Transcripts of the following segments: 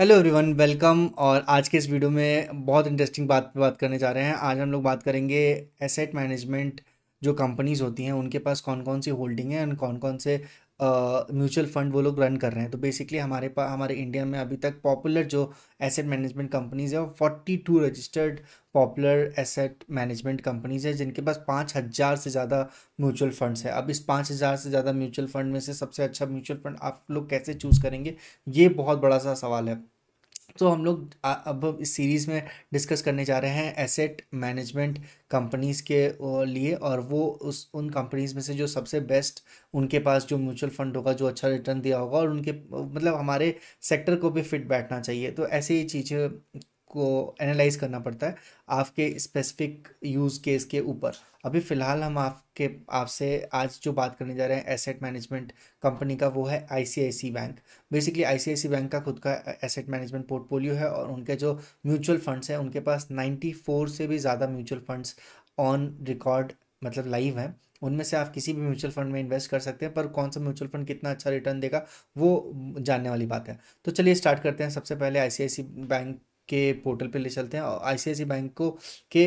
hello everyone welcome और आज के इस वीडियो में बहुत इंटरेस्टिंग बात पे बात करने जा रहे हैं आज हम लोग बात करेंगे एसेट मैनेजमेंट जो कंपनीज़ होती हैं उनके पास कौन कौन सी होल्डिंग है एंड कौन कौन से म्यूचुअल फंड वो लोग रन कर रहे हैं तो बेसिकली हमारे पास हमारे इंडिया में अभी तक पॉपुलर जो एसेट मैनेजमेंट कंपनीज है वो forty two registered popular asset management companies है जिनके पास पाँच हज़ार से ज़्यादा म्यूचुअल फंड्स है अब इस पाँच हज़ार से ज़्यादा म्यूचुअल फंड में से सबसे अच्छा म्यूचुअल फंड आप लोग कैसे चूज़ करेंगे ये बहुत बड़ा सा सवाल है तो हम लोग अब इस सीरीज़ में डिस्कस करने जा रहे हैं एसेट मैनेजमेंट कंपनीज़ के लिए और वो उस उन कंपनीज़ में से जो सबसे बेस्ट उनके पास जो म्यूचुअल फंड होगा जो अच्छा रिटर्न दिया होगा और उनके मतलब हमारे सेक्टर को भी फिट बैठना चाहिए तो ऐसे ही चीज़ें को एनालाइज करना पड़ता है आपके स्पेसिफिक यूज़ केस के ऊपर अभी फ़िलहाल हम आपके आपसे आज जो बात करने जा रहे हैं एसेट मैनेजमेंट कंपनी का वो है I bank basically I bank का खुद का एसेट मैनेजमेंट पोर्टफोलियो है और उनके जो म्यूचुअल फंड्स हैं उनके पास 94 से भी ज़्यादा म्यूचुअल फंड्स ऑन रिकॉर्ड मतलब लाइव हैं उनमें से आप किसी भी म्यूचुअल फंड में इन्वेस्ट कर सकते हैं पर कौन सा म्यूचुअल फंड कितना अच्छा रिटर्न देगा वो जानने वाली बात है तो चलिए स्टार्ट करते हैं सबसे पहले आई बैंक के पोर्टल पे ले चलते हैं और आई बैंक को के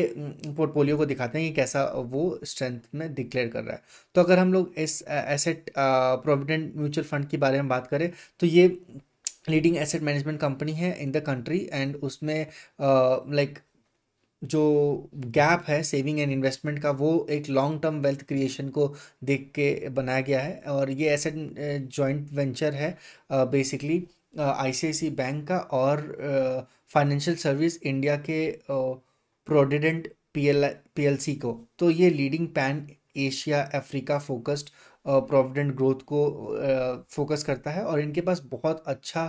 पोर्टफोलियो को दिखाते हैं कि कैसा वो स्ट्रेंथ में डिक्लेयर कर रहा है तो अगर हम लोग इस एसेट प्रोविडेंट म्यूचुअल फंड के बारे में बात करें तो ये लीडिंग एसेट मैनेजमेंट कंपनी है इन द कंट्री एंड उसमें लाइक जो गैप है सेविंग एंड इन्वेस्टमेंट का वो एक लॉन्ग टर्म वेल्थ क्रिएशन को देख के बनाया गया है और ये एसेट जॉइंट वेंचर है बेसिकली आई बैंक का और फाइनेंशियल सर्विस इंडिया के प्रोडिडेंट पी एल को तो ये leading pan Asia Africa focused provident growth को फोकस करता है और इनके पास बहुत अच्छा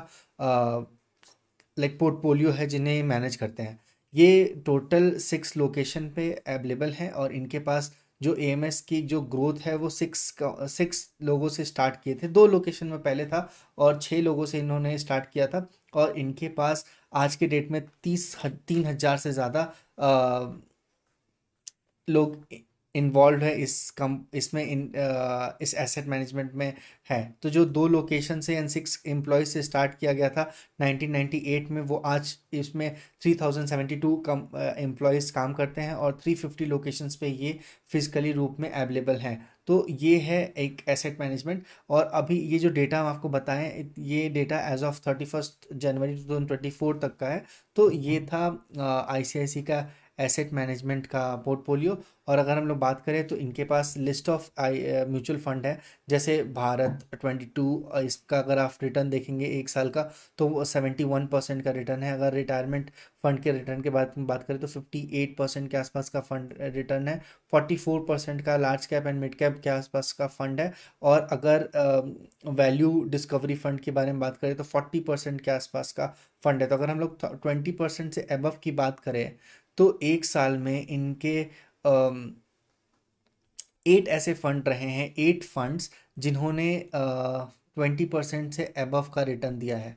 लाइक पोर्टफोलियो है जिन्हें मैनेज करते हैं ये टोटल सिक्स लोकेशन पे अवेलेबल हैं और इनके पास जो ए की जो ग्रोथ है वो सिक्स सिक्स लोगों से स्टार्ट किए थे दो लोकेशन में पहले था और छः लोगों से इन्होंने स्टार्ट किया था और इनके पास आज के डेट में तीस तीन हज़ार से ज़्यादा लोग इन्वॉल्व है इस कम इसमें इन आ, इस एसेट मैनेजमेंट में है तो जो दो लोकेशन से एंड सिक्स एम्प्लॉयज से स्टार्ट किया गया था 1998 में वो आज इसमें 3072 कम एम्प्लॉयज़ काम करते हैं और 350 लोकेशंस पे ये फिजिकली रूप में अवेलेबल हैं तो ये है एक एसेट मैनेजमेंट और अभी ये जो डेटा हम आपको बताएं ये data as of thirty first January two thousand twenty four तक का है तो ये था आई सी आई सी का एसेट मैनेजमेंट का पोर्टफोलियो और अगर हम लोग बात करें तो इनके पास list of I mutual fund है जैसे भारत 22 इसका अगर आप रिटर्न देखेंगे एक साल का तो वो 71 परसेंट का रिटर्न है अगर रिटायरमेंट फंड के रिटर्न तो के बारे में बात करें तो 58 परसेंट के आसपास का फंड रिटर्न है 44 परसेंट का large cap and mid cap के आसपास का फंड है और अगर वैल्यू डिस्कवरी फंड के बारे में बात करें तो फोर्टी परसेंट के आसपास का फंड है तो अगर हम लोग ट्वेंटी परसेंट से एबव की बात करें तो एक साल में इनके एट ऐसे फंड रहे हैं एट फंड्स जिन्होंने ट्वेंटी परसेंट से एबव का रिटर्न दिया है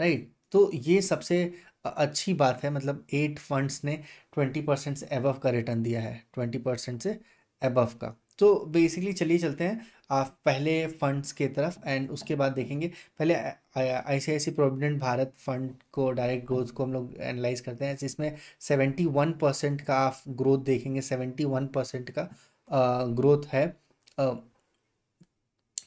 राइट तो ये सबसे अच्छी बात है मतलब एट फंड्स ने ट्वेंटी परसेंट से एबव का रिटर्न दिया है ट्वेंटी परसेंट से एबव का तो बेसिकली चलिए चलते हैं आप पहले फंड्स की तरफ एंड उसके बाद देखेंगे पहले I C I C provident Bharat fund को डायरेक्ट ग्रोथ को हम लोग एनालाइज करते हैं जिसमें सेवेंटी वन परसेंट का आप ग्रोथ देखेंगे सेवेंटी वन परसेंट का ग्रोथ है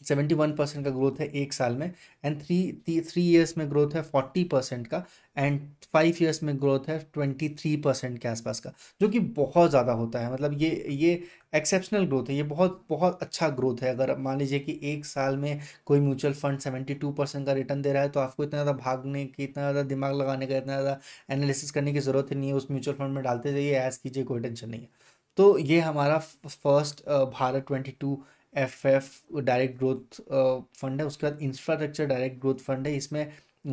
सेवेंटी वन परसेंट का ग्रोथ है एक साल में एंड थ्री थ्री ईयर्स में ग्रोथ है फोर्टी परसेंट का एंड फाइव ईयर्स में ग्रोथ है ट्वेंटी थ्री परसेंट के आसपास का जो कि बहुत ज़्यादा होता है मतलब ये ये एक्सेप्शनल ग्रोथ है ये बहुत बहुत अच्छा ग्रोथ है अगर मान लीजिए कि एक साल में कोई mutual fund seventy two percent का रिटर्न दे रहा है तो आपको इतना ज़्यादा भागने की इतना ज़्यादा दिमाग लगाने का इतना ज़्यादा एनालिसिस करने की ज़रूरत ही नहीं है उस म्यूचुअल फंड में डालते जाइए ऐस कीजिए कोई टेंशन नहीं है तो ये हमारा first Bharat twenty two F F direct growth fund है उसके बाद इंफ्रास्ट्रक्चर डायरेक्ट ग्रोथ फंड है इसमें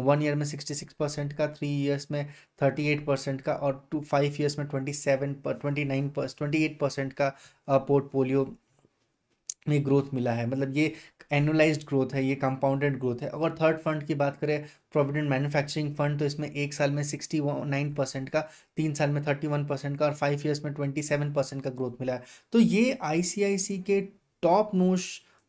वन ईयर में सिक्सटी सिक्स परसेंट का थ्री ईयर्स में थर्टी एट परसेंट का और टू फाइव ईयर्स में twenty seven twenty nine twenty eight percent का पोर्टफोलियो uh, में ग्रोथ मिला है मतलब ये एनुलाइज ग्रोथ है ये कंपाउंडेड ग्रोथ है अगर थर्ड फंड की बात करें प्रोविडेंट मैन्युफैक्चरिंग फंड तो इसमें एक साल में सिक्सटी नाइन परसेंट का तीन साल में थर्टी वन परसेंट का और फाइव ईयर्स में ट्वेंटी सेवन परसेंट का ग्रोथ मिला है तो ये I K top notch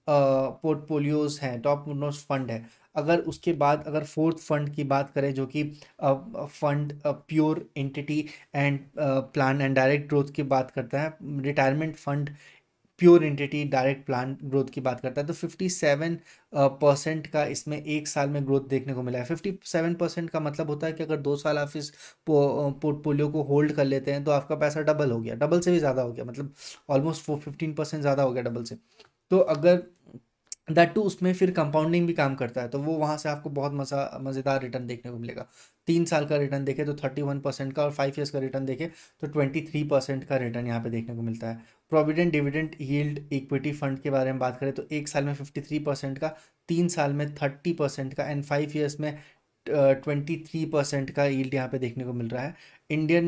portfolios हैं टॉप नोश फंड है अगर उसके बाद अगर फोर्थ फंड की बात करें जो कि fund pure entity and plan and direct growth की बात करता है retirement fund pure entity direct plan growth की बात करता है तो 57 परसेंट uh, का इसमें एक साल में ग्रोथ देखने को मिला है 57 परसेंट का मतलब होता है कि अगर दो साल आप इस पोर्टफोलियो uh, को होल्ड कर लेते हैं तो आपका पैसा डबल हो गया डबल से भी ज़्यादा हो गया मतलब ऑलमोस्ट फिफ्टीन परसेंट ज़्यादा हो गया डबल से तो अगर दैट टू उसमें फिर कंपाउंडिंग भी काम करता है तो वो वहाँ से आपको बहुत मजा मज़ेदार रिटर्न देखने को मिलेगा तीन साल का रिटर्न देखे तो थर्टी वन परसेंट का और फाइव ईयर्स का रिटर्न देखे तो ट्वेंटी थ्री परसेंट का रिटर्न यहाँ पे देखने को मिलता है provident dividend yield equity fund के बारे में बात करें तो एक साल में फिफ्टी थ्री परसेंट का तीन साल में थर्टी परसेंट का एंड फाइव ईयर्स में ट्वेंटी थ्री परसेंट का ईल्ड यहाँ पे देखने को मिल रहा है Indian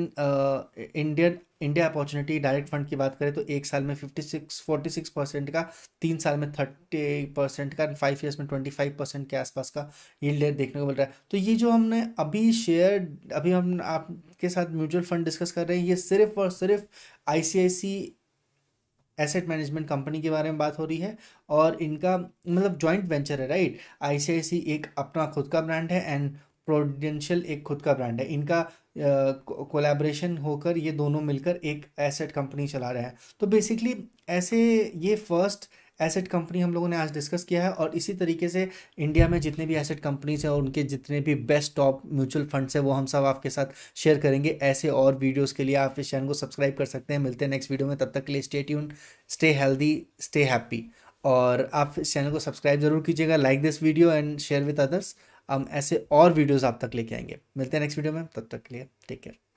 Indian India opportunity direct fund की बात करें तो एक साल में fifty six forty six percent का तीन साल में थर्टी परसेंट का फाइव ईयर्स में ट्वेंटी फाइव परसेंट के आसपास का यील्ड रेट देखने को मिल रहा है तो ये जो हमने अभी शेयर अभी हम आपके साथ म्यूचुअल फंड डिस्कस कर रहे हैं ये सिर्फ और सिर्फ आई एसेट मैनेजमेंट कंपनी के बारे में बात हो रही है और इनका मतलब जॉइंट वेंचर है राइट आईसीआईसी एक अपना खुद का ब्रांड है एंड प्रोडेंशियल एक खुद का ब्रांड है इनका कोलैबोरेशन होकर ये दोनों मिलकर एक एसेट कंपनी चला रहे हैं तो बेसिकली ऐसे ये फर्स्ट एसेट कंपनी हम लोगों ने आज डिस्कस किया है और इसी तरीके से इंडिया में जितने भी एसेट कंपनीज हैं और उनके जितने भी बेस्ट टॉप म्यूचुअल फंड्स हैं वो हम सब आपके साथ शेयर करेंगे ऐसे और वीडियोज़ के लिए आप इस चैनल को सब्सक्राइब कर सकते हैं मिलते हैं नेक्स्ट वीडियो में तब तक के लिए stay tune stay healthy stay happy और आप इस चैनल को सब्सक्राइब जरूर कीजिएगा like this video and share with others हम ऐसे और वीडियोज़ आप तक लेके आएंगे मिलते हैं नेक्स्ट वीडियो में तब तक के लिए टेक केयर